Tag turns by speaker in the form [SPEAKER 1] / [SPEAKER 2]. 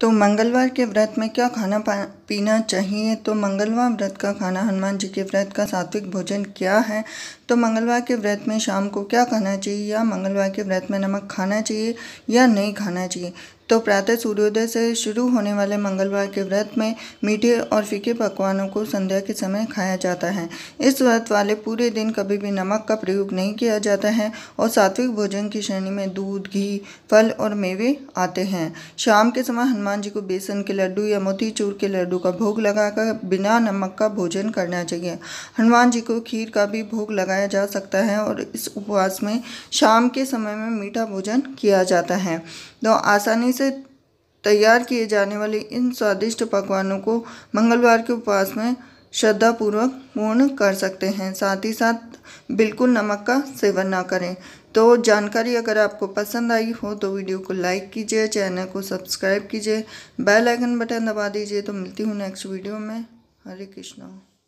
[SPEAKER 1] तो मंगलवार के व्रत में क्या खाना पीना चाहिए तो मंगलवार व्रत का खाना हनुमान जी के व्रत का सात्विक भोजन क्या है तो मंगलवार के व्रत में शाम को क्या खाना चाहिए या मंगलवार के व्रत में नमक खाना चाहिए या नहीं खाना चाहिए तो प्रातः सूर्योदय से शुरू होने वाले मंगलवार के व्रत में मीठे और फीके पकवानों को संध्या के समय खाया जाता है इस व्रत वाले पूरे दिन कभी भी नमक का प्रयोग नहीं किया जाता है और सात्विक भोजन की श्रेणी में दूध घी फल और मेवे आते हैं शाम के समय हनुमान जी को बेसन के लड्डू या मोतीचूर के लड्डू का भोग लगाकर बिना नमक का भोजन करना चाहिए हनुमान जी को खीर का भी भोग लगाया जा सकता है और इस उपवास में शाम के समय में मीठा भोजन किया जाता है तो आसानी से से तैयार किए जाने वाले इन स्वादिष्ट पकवानों को मंगलवार के उपवास में श्रद्धापूर्वक पूर्ण कर सकते हैं साथ ही साथ बिल्कुल नमक का सेवन ना करें तो जानकारी अगर आपको पसंद आई हो तो वीडियो को लाइक कीजिए चैनल को सब्सक्राइब कीजिए बेल आइकन बटन दबा दीजिए तो मिलती हूँ नेक्स्ट वीडियो में हरे कृष्णा